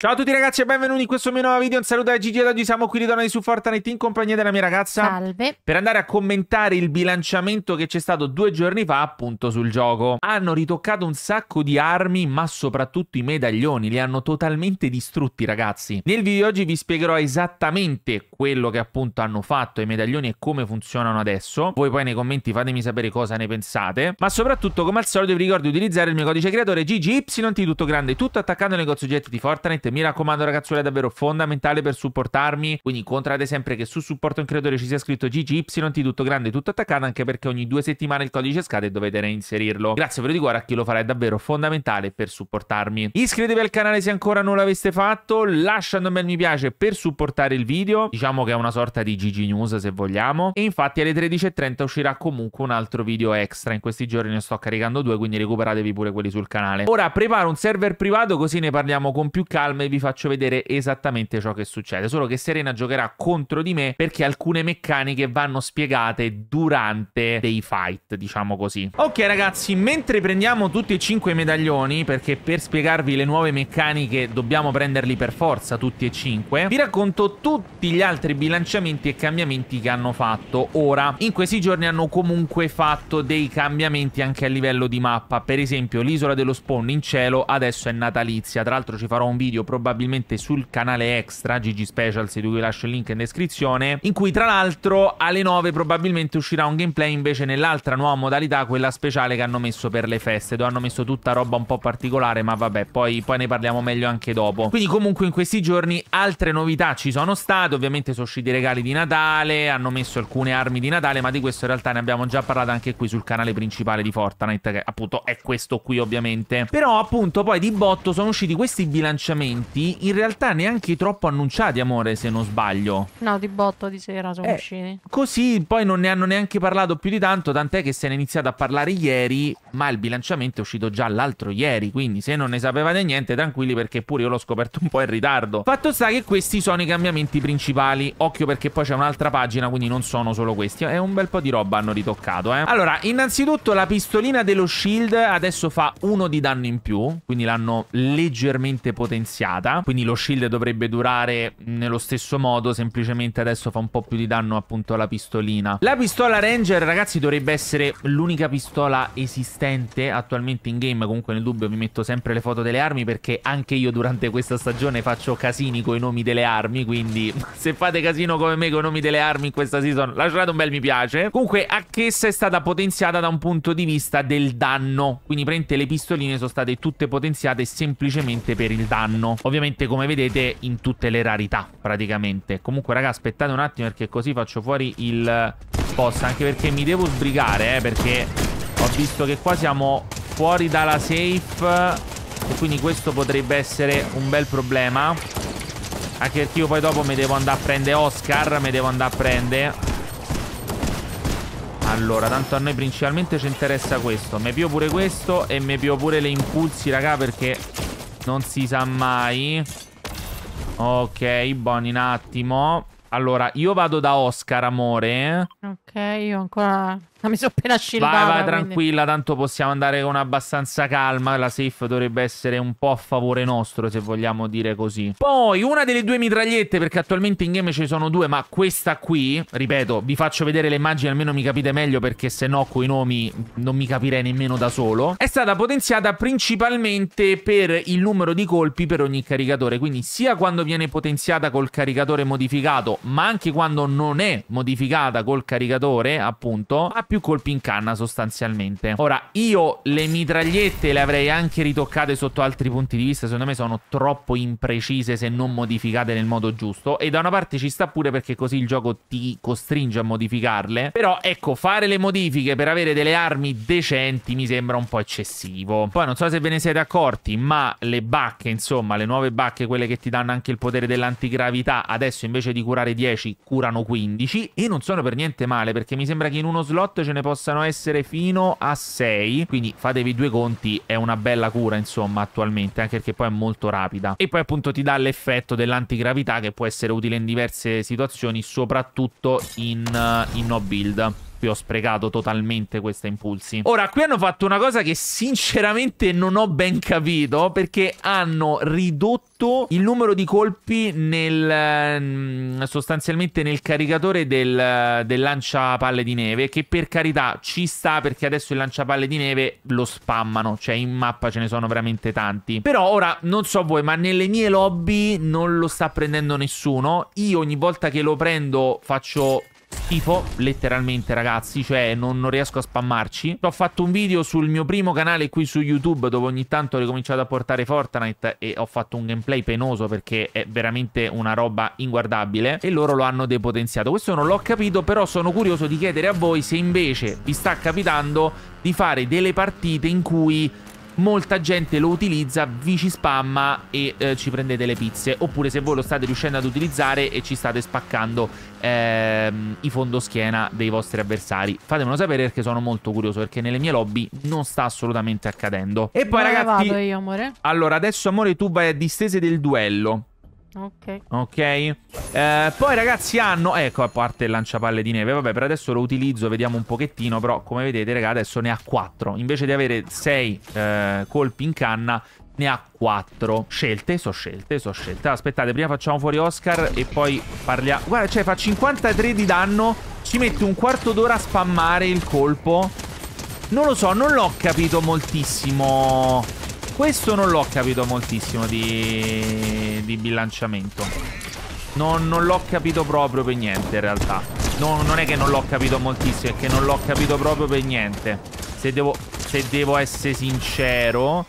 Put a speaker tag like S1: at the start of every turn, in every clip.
S1: Ciao a tutti ragazzi e benvenuti in questo mio nuovo video, un saluto da Gigi ed oggi siamo qui di ritornati su Fortnite in compagnia della mia ragazza Salve Per andare a commentare il bilanciamento che c'è stato due giorni fa appunto sul gioco Hanno ritoccato un sacco di armi ma soprattutto i medaglioni, li hanno totalmente distrutti ragazzi Nel video di oggi vi spiegherò esattamente quello che appunto hanno fatto i medaglioni e come funzionano adesso Voi poi nei commenti fatemi sapere cosa ne pensate Ma soprattutto come al solito vi ricordo di utilizzare il mio codice creatore GGYT tutto grande tutto attaccando al negozio oggetti di Fortnite Assolutamente. Mi raccomando, ragazzuoli, è davvero fondamentale per supportarmi. Quindi incontrate sempre che su supporto in creatore ci sia scritto GGYT tutto grande, tutto attaccato, anche perché ogni due settimane il codice scade e dovete reinserirlo. Grazie per di cuore a chi lo farà, è davvero fondamentale per supportarmi. Iscrivetevi al canale se ancora non l'aveste fatto, lasciando un bel mi piace per supportare il video. Diciamo che è una sorta di GG News se vogliamo. E infatti alle 13.30 uscirà comunque un altro video extra. In questi giorni ne sto caricando due, quindi recuperatevi pure quelli sul canale. Ora preparo un server privato così ne parliamo con più calma Instagram vi faccio vedere esattamente ciò che succede. Solo che Serena giocherà contro di me perché alcune meccaniche vanno spiegate durante dei fight, diciamo così. Ok ragazzi, mentre prendiamo tutti e cinque i medaglioni, perché per spiegarvi le nuove meccaniche dobbiamo prenderli per forza tutti e cinque, vi racconto tutti gli altri bilanciamenti e cambiamenti che hanno fatto ora. In questi giorni hanno comunque fatto dei cambiamenti anche a livello di mappa, per esempio l'isola dello spawn in cielo adesso è natalizia, tra l'altro ci farò un video probabilmente sul canale extra GG Special se tu vi lascio il link in descrizione in cui tra l'altro alle 9 probabilmente uscirà un gameplay invece nell'altra nuova modalità quella speciale che hanno messo per le feste dove hanno messo tutta roba un po' particolare ma vabbè poi, poi ne parliamo meglio anche dopo quindi comunque in questi giorni altre novità ci sono state ovviamente sono usciti i regali di Natale hanno messo alcune armi di Natale ma di questo in realtà ne abbiamo già parlato anche qui sul canale principale di Fortnite che appunto è questo qui ovviamente però appunto poi di botto sono usciti questi bilanciamenti eventi in realtà neanche troppo annunciati, amore, se non sbaglio. No, di botto di sera sono eh, usciti. Così poi non ne hanno neanche parlato più di tanto, tant'è che se ne è iniziato a parlare ieri, ma il bilanciamento è uscito già l'altro ieri, quindi se non ne sapevate niente, tranquilli perché pure io l'ho scoperto un po' in ritardo. Fatto sta che questi sono i cambiamenti principali, occhio perché poi c'è un'altra pagina, quindi non sono solo questi, è un bel po' di roba hanno ritoccato, eh. Allora, innanzitutto la pistolina dello shield adesso fa uno di danno in più, quindi l'hanno leggermente potenziata iniziata, quindi lo shield dovrebbe durare nello stesso modo, semplicemente adesso fa un po' più di danno appunto alla pistolina. La pistola Ranger, ragazzi, dovrebbe essere l'unica pistola esistente attualmente in game, comunque nel dubbio mi metto sempre le foto delle armi perché anche io durante questa stagione faccio casini con i nomi delle armi, quindi se fate casino come me con i nomi delle armi in questa season, lasciate un bel mi piace. Comunque, anch'essa è stata potenziata da un punto di vista del danno, quindi prende le pistoline sono state tutte potenziate semplicemente per il danno vanno ovviamente come vedete in tutte le rarità praticamente. Comunque raga aspettate un attimo perché così faccio fuori il boss anche perché mi devo sbrigare eh, perché ho visto che qua siamo fuori dalla safe e quindi questo potrebbe essere un bel problema Anche perché io poi dopo mi devo andare a prendere Oscar Mi devo andare a prendere Allora, tanto a noi principalmente ci interessa questo Mi pio pure questo e mi pio pure le impulsi, raga, perché non si sa mai. Ok, buoni un attimo. Allora, io vado da Oscar, amore. Ok, io ancora... Ma mi sono appena scildata. Vai, vai, tranquilla, quindi... tanto possiamo andare con abbastanza calma. La safe dovrebbe essere un po' a favore nostro, se vogliamo dire così. Poi, una delle due mitragliette, perché attualmente in game ce ne sono due, ma questa qui, ripeto, vi faccio vedere le immagini, almeno mi capite meglio, perché se no coi nomi non mi capirei nemmeno da solo. È stata potenziata principalmente per il numero di colpi per ogni caricatore, quindi sia quando viene potenziata col caricatore modificato, ma anche quando non è modificata col caricatore, appunto, ha più colpi in canna sostanzialmente. Ora, io le mitragliette le avrei anche ritoccate sotto altri punti di vista, secondo me sono troppo imprecise se non modificate nel modo giusto e da una parte ci sta pure perché così il gioco ti costringe a modificarle, però ecco, fare le modifiche per avere delle armi decenti mi sembra un po' eccessivo. Poi non so se ve ne siete accorti, ma le bacche, insomma, le nuove bacche, quelle che ti danno anche il potere dell'antigravità, adesso invece di curare 10 curano 15 e non sono per niente male perché mi sembra che in uno slot slot ce ne possano essere fino a 6, quindi fatevi due conti, è una bella cura insomma attualmente, anche perché poi è molto rapida. E poi appunto ti dà l'effetto dell'antigravità che può essere utile in diverse situazioni, soprattutto in, eh, in no build qui ho sprecato totalmente questa impulsi. Ora, qui hanno fatto una cosa che sinceramente non ho ben capito, perché hanno ridotto il numero di colpi nel, mm, sostanzialmente nel caricatore del, del lanciapalle di neve, che per carità ci sta perché adesso il lanciapalle di neve lo spammano, cioè in mappa ce ne sono veramente tanti. Però ora, non so voi, ma nelle mie lobby non lo sta prendendo nessuno. Io ogni volta che lo prendo faccio Schifo, letteralmente ragazzi, cioè non, non, riesco a spammarci. Ho fatto un video sul mio primo canale qui su YouTube dove ogni tanto ho ricominciato a portare Fortnite e ho fatto un gameplay penoso perché è veramente una roba inguardabile e loro lo hanno depotenziato. Questo non l'ho capito, però sono curioso di chiedere a voi se invece vi sta capitando di fare delle partite in cui molta gente lo utilizza, vi ci spamma e eh, ci prendete le pizze. Oppure se voi lo state riuscendo ad utilizzare e ci state spaccando ehm, i fondoschiena dei vostri avversari. Fatemelo sapere perché sono molto curioso, perché nelle mie lobby non sta assolutamente accadendo. E poi Dove ragazzi... Vado io, amore? Allora, adesso amore tu vai a distese del duello. Ok. okay. Eh, poi ragazzi hanno... Ecco, a parte il lanciapalle di neve. Vabbè, per adesso lo utilizzo, vediamo un pochettino. Però, come vedete, ragazzi, adesso ne ha 4. Invece di avere 6 eh, colpi in canna, ne ha 4. Scelte, so scelte, so scelte. Aspettate, prima facciamo fuori Oscar e poi parliamo... Guarda, cioè, fa 53 di danno. Ci mette un quarto d'ora a spammare il colpo. Non lo so, non l'ho capito moltissimo... Questo non l'ho capito moltissimo di, di bilanciamento. Non, non l'ho capito proprio per niente in realtà. No, non è che non l'ho capito moltissimo, è che non l'ho capito proprio per niente. Se devo, se devo essere sincero,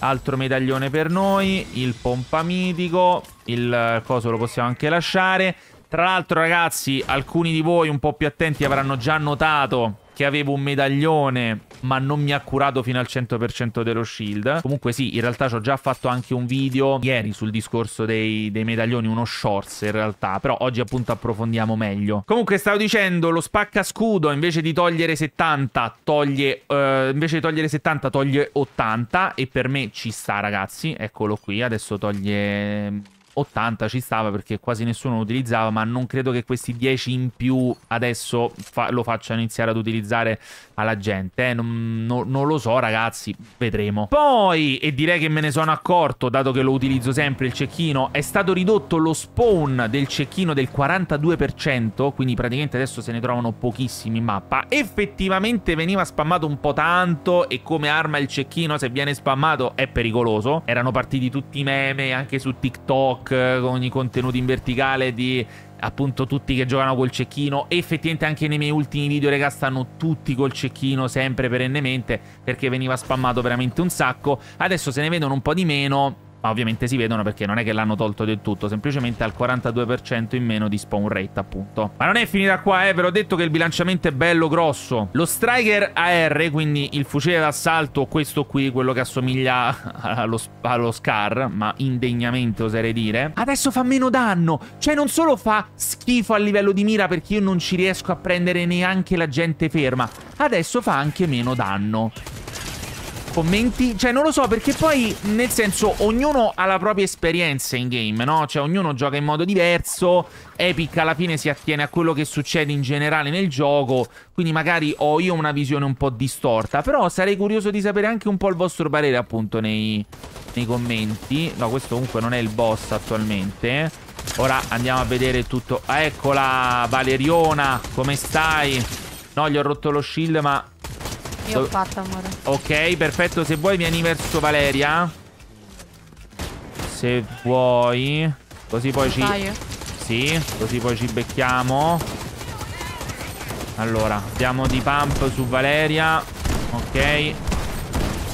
S1: altro medaglione per noi, il pompa mitico, il coso lo possiamo anche lasciare. Tra l'altro ragazzi, alcuni di voi un po' più attenti avranno già notato che avevo un medaglione ma non mi ha curato fino al 100% dello shield. Comunque sì, in realtà ci ho già fatto anche un video ieri sul discorso dei, dei medaglioni, uno shorts in realtà, però oggi appunto approfondiamo meglio. Comunque stavo dicendo, lo spacca scudo invece di togliere 70 toglie, eh, invece di togliere 70 toglie 80 e per me ci sta ragazzi, eccolo qui, adesso toglie... 80 ci stava perché quasi nessuno lo utilizzava, ma non credo che questi 10 in più adesso fa lo facciano iniziare ad utilizzare alla gente. Eh, non, no, non, lo so, ragazzi, vedremo. Poi, e direi che me ne sono accorto, dato che lo utilizzo sempre il cecchino, è stato ridotto lo spawn del cecchino del 42%, quindi praticamente adesso se ne trovano pochissimi in mappa. Effettivamente veniva spammato un po' tanto e come arma il cecchino se viene spammato è pericoloso. Erano partiti tutti i meme anche su TikTok TikTok eh, con i contenuti in verticale di appunto tutti che giocano col cecchino e effettivamente anche nei miei ultimi video raga stanno tutti col cecchino sempre perennemente perché veniva spammato veramente un sacco adesso se ne vedono un po' di meno ma ovviamente si vedono perché non è che l'hanno tolto del tutto, semplicemente al 42% in meno di spawn rate appunto. Ma non è finita qua, eh, ve l'ho detto che il bilanciamento è bello grosso. Lo Striker AR, quindi il fucile d'assalto, questo qui, quello che assomiglia allo, allo Scar, ma indegnamente oserei dire, adesso fa meno danno, cioè non solo fa schifo a livello di mira perché io non ci riesco a prendere neanche la gente ferma, adesso fa anche meno danno commenti. Cioè, non lo so, perché poi, nel senso, ognuno ha la propria esperienza in game, no? Cioè, ognuno gioca in modo diverso. Epic alla fine si attiene a quello che succede in generale nel gioco. Quindi magari ho io una visione un po' distorta. Però sarei curioso di sapere anche un po' il vostro parere, appunto, nei, nei commenti. No, questo comunque non è il boss attualmente. Ora andiamo a vedere tutto. Ah, eccola, Valeriona, come stai? No, gli ho rotto lo shield, ma io Dov ho fatto, amore. Ok, perfetto. Se vuoi vieni verso Valeria. Se vuoi. Così poi ci... Io. Eh. Sì, così poi ci becchiamo. Allora, diamo di pump su Valeria. Ok.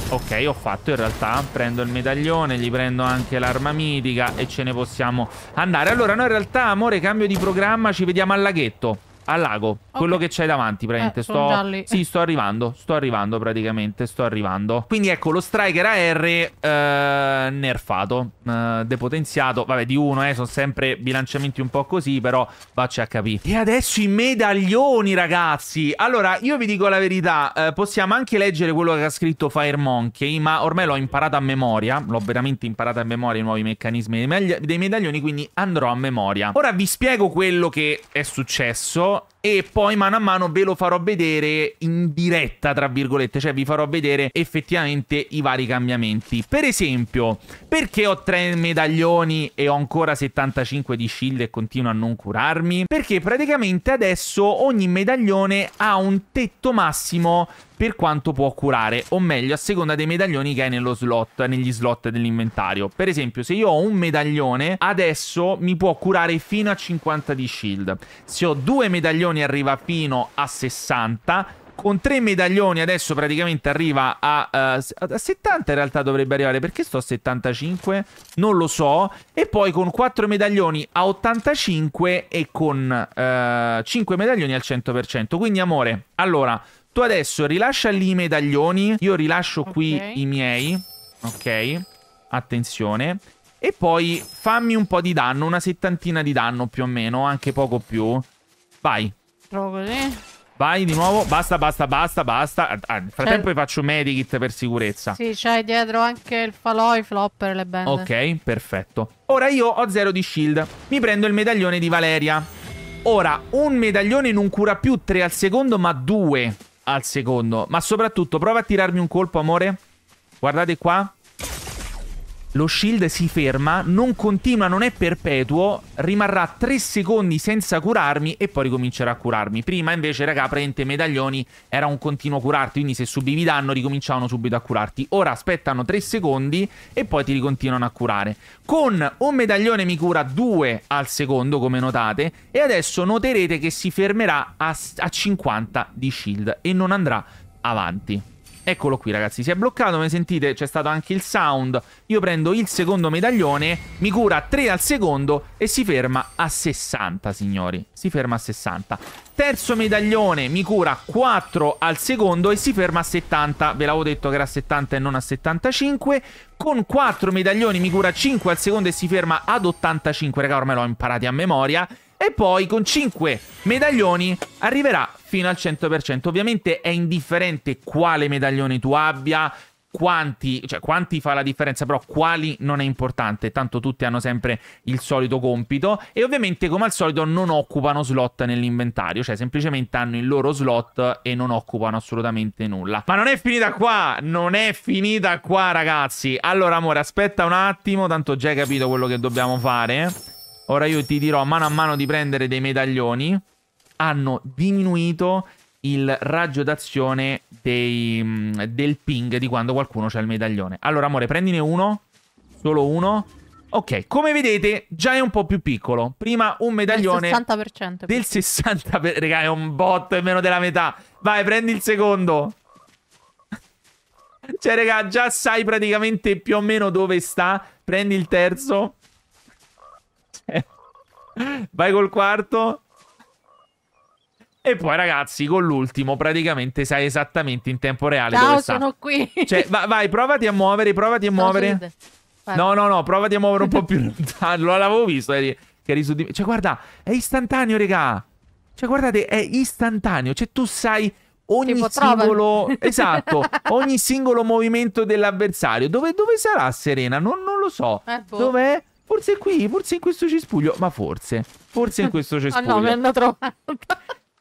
S1: Ok, ho fatto in realtà. Prendo il medaglione, gli prendo anche l'arma mitica e ce ne possiamo andare. Allora, noi in realtà, amore, cambio di programma, ci vediamo al laghetto. Al lago, okay. quello che c'è davanti, eh, praticamente. Eh, sto... Gialli. Sì, sto arrivando. Sto arrivando, praticamente. Sto arrivando. Quindi ecco lo striker AR eh, nerfato, eh, depotenziato. Vabbè, di uno, eh. Sono sempre bilanciamenti un po' così, però vacci a capire. E adesso i medaglioni, ragazzi. Allora, io vi dico la verità. Eh, possiamo anche leggere quello che ha scritto Fire Monkey, ma ormai l'ho imparato a memoria. L'ho veramente imparato a memoria i nuovi meccanismi dei, dei medaglioni, quindi andrò a memoria. Ora vi spiego quello che è successo. あ。e poi mano a mano ve lo farò vedere in diretta, tra virgolette, cioè vi farò vedere effettivamente i vari cambiamenti. Per esempio, perché ho tre medaglioni e ho ancora 75 di shield e continuo a non curarmi? Perché praticamente adesso ogni medaglione ha un tetto massimo per quanto può curare, o meglio, a seconda dei medaglioni che hai nello slot, negli slot dell'inventario. Per esempio, se io ho un medaglione, adesso mi può curare fino a 50 di shield. Se ho due medaglioni medaglioni arriva fino a 60 con tre medaglioni adesso praticamente arriva a, uh, a, 70 in realtà dovrebbe arrivare perché sto a 75 non lo so e poi con quattro medaglioni a 85 e con uh, eh, 5 medaglioni al 100% quindi amore allora tu adesso rilascia lì i medaglioni io rilascio okay. qui i miei ok attenzione e poi fammi un po' di danno una settantina di danno più o meno anche poco più vai dentro così. Vai di nuovo. Basta, basta, basta, basta. Ah, nel frattempo cioè vi faccio medikit per sicurezza. Sì, c'hai dietro anche il falò, i flopper, le bende. Ok, perfetto. Ora io ho zero di shield. Mi prendo il medaglione di Valeria. Ora, un medaglione non cura più tre al secondo, ma due al secondo. Ma soprattutto, prova a tirarmi un colpo, amore. Guardate qua lo shield si ferma, non continua, non è perpetuo, rimarrà 3 secondi senza curarmi e poi ricomincerà a curarmi. Prima invece, raga, prendete medaglioni, era un continuo curarti, quindi se subivi danno ricominciavano subito a curarti. Ora aspettano 3 secondi e poi ti ricontinuano a curare. Con un medaglione mi cura 2 al secondo, come notate, e adesso noterete che si fermerà a, a 50 di shield e non andrà avanti. Eccolo qui ragazzi, si è bloccato, come sentite c'è stato anche il sound. Io prendo il secondo medaglione, mi cura 3 al secondo e si ferma a 60 signori, si ferma a 60. Terzo medaglione mi cura 4 al secondo e si ferma a 70, ve l'avevo detto che era a 70 e non a 75. Con 4 medaglioni mi cura 5 al secondo e si ferma ad 85, raga ormai l'ho imparati a memoria. E poi con 5 medaglioni arriverà fino al 100%. Ovviamente è indifferente quale medaglione tu abbia, quanti, cioè quanti fa la differenza, però quali non è importante, tanto tutti hanno sempre il solito compito e ovviamente come al solito non occupano slot nell'inventario, cioè semplicemente hanno il loro slot e non occupano assolutamente nulla. Ma non è finita qua, non è finita qua ragazzi. Allora amore, aspetta un attimo, tanto già hai capito quello che dobbiamo fare. Ora io ti dirò mano a mano di prendere dei medaglioni hanno diminuito il raggio d'azione dei, mm, del ping di quando qualcuno c'ha il medaglione. Allora, amore, prendine uno, solo uno. Ok, come vedete già è un po' più piccolo. Prima un medaglione del 60%. Del 60%. Per... Raga, è un botto, è meno della metà. Vai, prendi il secondo. cioè, raga, già sai praticamente più o meno dove sta. Prendi il terzo. Cioè, vai col quarto. E poi, ragazzi, con l'ultimo praticamente sai esattamente in tempo reale Ciao, dove sta. sono qui. Cioè, va, vai, provati a muovere, provati a no, muovere. No, no, no, provati a muovere un po' più lontano. Lo l'avevo visto, eri, che eri su di me. Cioè, guarda, è istantaneo, regà. Cioè, guardate, è istantaneo. Cioè, tu sai ogni singolo... Trova. Esatto, ogni singolo movimento dell'avversario. Dove, dove, sarà Serena? Non, non lo so. Eh, boh. Dov'è? Forse qui, forse in questo cespuglio, ma forse, forse in questo cespuglio. Ah no, mi hanno trovato.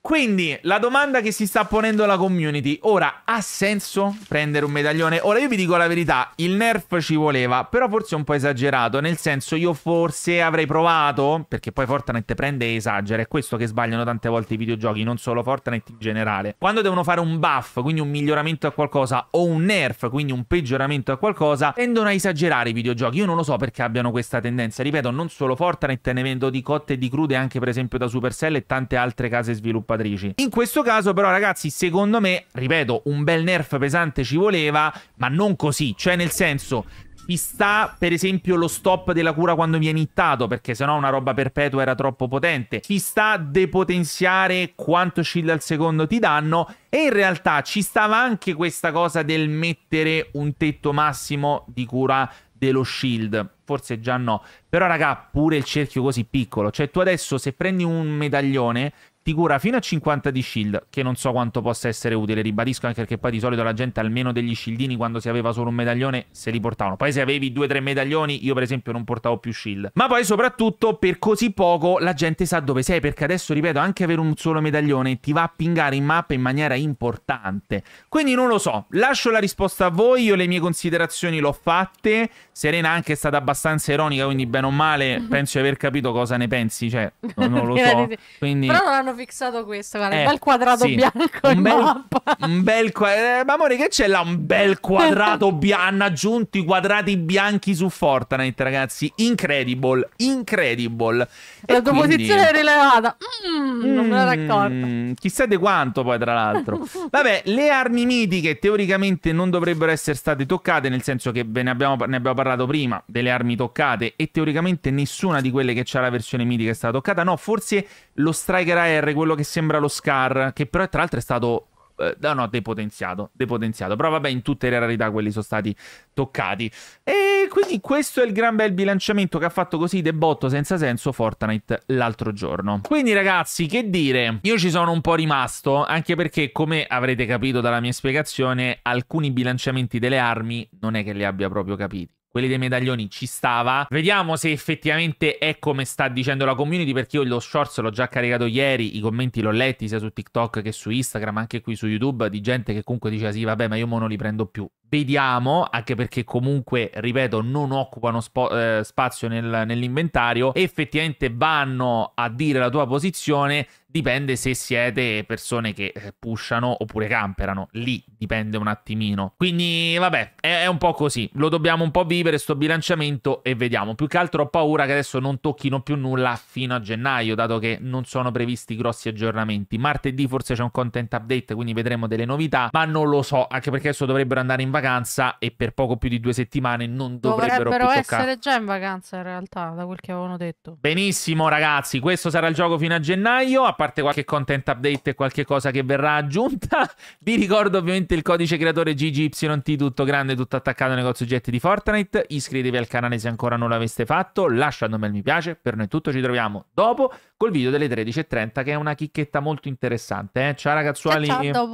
S1: Quindi la domanda che si sta ponendo la community, ora ha senso prendere un medaglione? Ora io vi dico la verità, il nerf ci voleva, però forse un po' esagerato, nel senso io forse avrei provato, perché poi Fortnite prende e esagera, è questo che sbagliano tante volte i videogiochi, non solo Fortnite in generale. Quando devono fare un buff, quindi un miglioramento a qualcosa, o un nerf, quindi un peggioramento a qualcosa, tendono a esagerare i videogiochi, io non lo so perché abbiano questa tendenza, ripeto, non solo Fortnite, ne vendo di cotte e di crude anche per esempio da Supercell e tante altre case sviluppatrici inquatrici. In questo caso però ragazzi secondo me, ripeto, un bel nerf pesante ci voleva, ma non così, cioè nel senso ci sta per esempio lo stop della cura quando viene ittato perché sennò una roba perpetua era troppo potente ci sta depotenziare quanto shield al secondo ti danno e in realtà ci stava anche questa cosa del mettere un tetto massimo di cura dello shield forse già no però raga pure il cerchio così piccolo cioè tu adesso se prendi un medaglione ti cura fino a 50 di shield, che non so quanto possa essere utile, ribadisco anche perché poi di solito la gente almeno degli shieldini quando si aveva solo un medaglione se li portavano. Poi se avevi 2-3 medaglioni io per esempio non portavo più shield. Ma poi soprattutto per così poco la gente sa dove sei, perché adesso ripeto anche avere un solo medaglione ti va a pingare in mappa in maniera importante. Quindi non lo so, lascio la risposta a voi, io le mie considerazioni l'ho fatte, Serena anche è stata abbastanza ironica, quindi bene o male penso di aver capito cosa ne pensi, cioè non, lo so. Quindi... Però non hanno fissato questo, guarda, eh, un bel quadrato sì. bianco un bel, un bel eh, ma amore, che c'è là? Un bel quadrato bianco, hanno aggiunto i quadrati bianchi su Fortnite, ragazzi, incredible, incredible. La e tua quindi... posizione è rilevata, mm, mm, non me l'ero mm, accorta. Chissà di quanto poi, tra l'altro. Vabbè, le armi mitiche teoricamente non dovrebbero essere state toccate, nel senso che ne abbiamo, ne abbiamo parlato prima, delle armi toccate, e teoricamente nessuna di quelle che c'ha la versione mitica è stata toccata, no, forse lo Striker AR Scar, quello che sembra lo Scar, che però tra l'altro è stato eh, no, no, depotenziato, depotenziato. Però vabbè, in tutte le rarità quelli sono stati toccati. E quindi questo è il gran bel bilanciamento che ha fatto così debotto senza senso Fortnite l'altro giorno. Quindi ragazzi, che dire? Io ci sono un po' rimasto, anche perché come avrete capito dalla mia spiegazione, alcuni bilanciamenti delle armi non è che li abbia proprio capiti quelli dei medaglioni ci stava. Vediamo se effettivamente è come sta dicendo la community, perché io lo shorts l'ho già caricato ieri, i commenti l'ho letti sia su TikTok che su Instagram, anche qui su YouTube, di gente che comunque diceva sì, vabbè, ma io mo non li prendo più. Vediamo, anche perché comunque, ripeto, non occupano spo- eh, spazio nel, nell'inventario, effettivamente vanno a dire la tua posizione, dipende se siete persone che eh, pushano oppure camperano, lì dipende un attimino. Quindi vabbè, è, è un po' così, lo dobbiamo un po' vivere sto bilanciamento e vediamo. Più che altro ho paura che adesso non tocchino più nulla fino a gennaio, dato che non sono previsti grossi aggiornamenti. Martedì forse c'è un content update, quindi vedremo delle novità, ma non lo so, anche perché adesso dovrebbero andare in vacanza e per poco più di due settimane non dovrebbero, dovrebbero più essere già in vacanza in realtà, da quel che avevano detto. Benissimo ragazzi, questo sarà il gioco fino a gennaio, a parte qualche content update e qualche cosa che verrà aggiunta. Vi ricordo ovviamente il codice creatore GGYT, tutto grande, tutto attaccato nei soggetti di Fortnite. Iscrivetevi al canale se ancora non l'aveste fatto, lasciate un bel mi piace, per noi tutto, ci troviamo dopo col video delle 13.30 che è una chicchetta molto interessante. Eh? Ciao ragazzuoli! Ciao, ciao,